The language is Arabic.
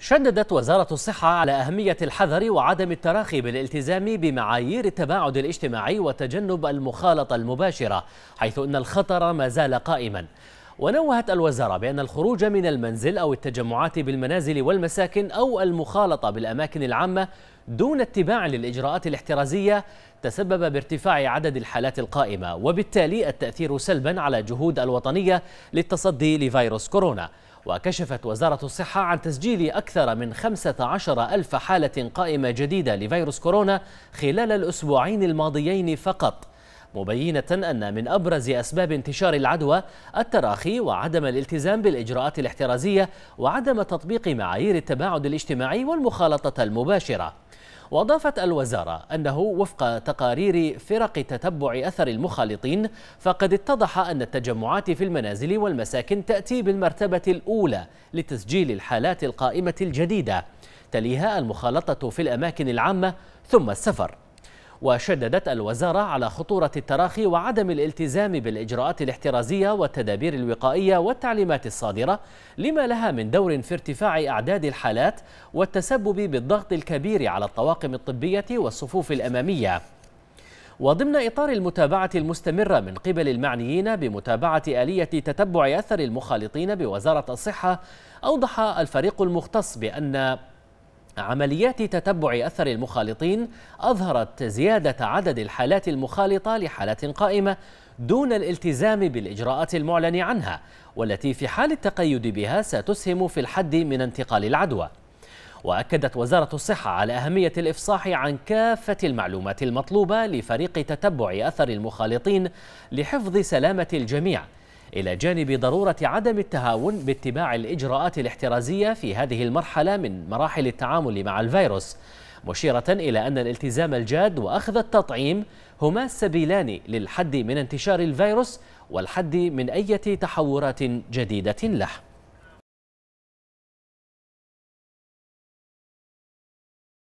شددت وزارة الصحة على أهمية الحذر وعدم التراخي بالالتزام بمعايير التباعد الاجتماعي وتجنب المخالطة المباشرة حيث أن الخطر ما زال قائما ونوهت الوزارة بأن الخروج من المنزل أو التجمعات بالمنازل والمساكن أو المخالطة بالأماكن العامة دون اتباع للإجراءات الاحترازية تسبب بارتفاع عدد الحالات القائمة وبالتالي التأثير سلبا على جهود الوطنية للتصدي لفيروس كورونا وكشفت وزارة الصحة عن تسجيل أكثر من 15 ألف حالة قائمة جديدة لفيروس كورونا خلال الأسبوعين الماضيين فقط مبينة أن من أبرز أسباب انتشار العدوى التراخي وعدم الالتزام بالإجراءات الاحترازية وعدم تطبيق معايير التباعد الاجتماعي والمخالطة المباشرة وأضافت الوزارة أنه وفق تقارير فرق تتبع أثر المخالطين فقد اتضح أن التجمعات في المنازل والمساكن تأتي بالمرتبة الأولى لتسجيل الحالات القائمة الجديدة تليها المخالطة في الأماكن العامة ثم السفر وشددت الوزارة على خطورة التراخي وعدم الالتزام بالإجراءات الاحترازية والتدابير الوقائية والتعليمات الصادرة لما لها من دور في ارتفاع أعداد الحالات والتسبب بالضغط الكبير على الطواقم الطبية والصفوف الأمامية وضمن إطار المتابعة المستمرة من قبل المعنيين بمتابعة آلية تتبع أثر المخالطين بوزارة الصحة أوضح الفريق المختص بأن عمليات تتبع أثر المخالطين أظهرت زيادة عدد الحالات المخالطة لحالات قائمة دون الالتزام بالإجراءات المعلن عنها والتي في حال التقيد بها ستسهم في الحد من انتقال العدوى وأكدت وزارة الصحة على أهمية الإفصاح عن كافة المعلومات المطلوبة لفريق تتبع أثر المخالطين لحفظ سلامة الجميع إلى جانب ضرورة عدم التهاون باتباع الإجراءات الاحترازية في هذه المرحلة من مراحل التعامل مع الفيروس مشيرة إلى أن الالتزام الجاد وأخذ التطعيم هما السبيلان للحد من انتشار الفيروس والحد من أي تحورات جديدة له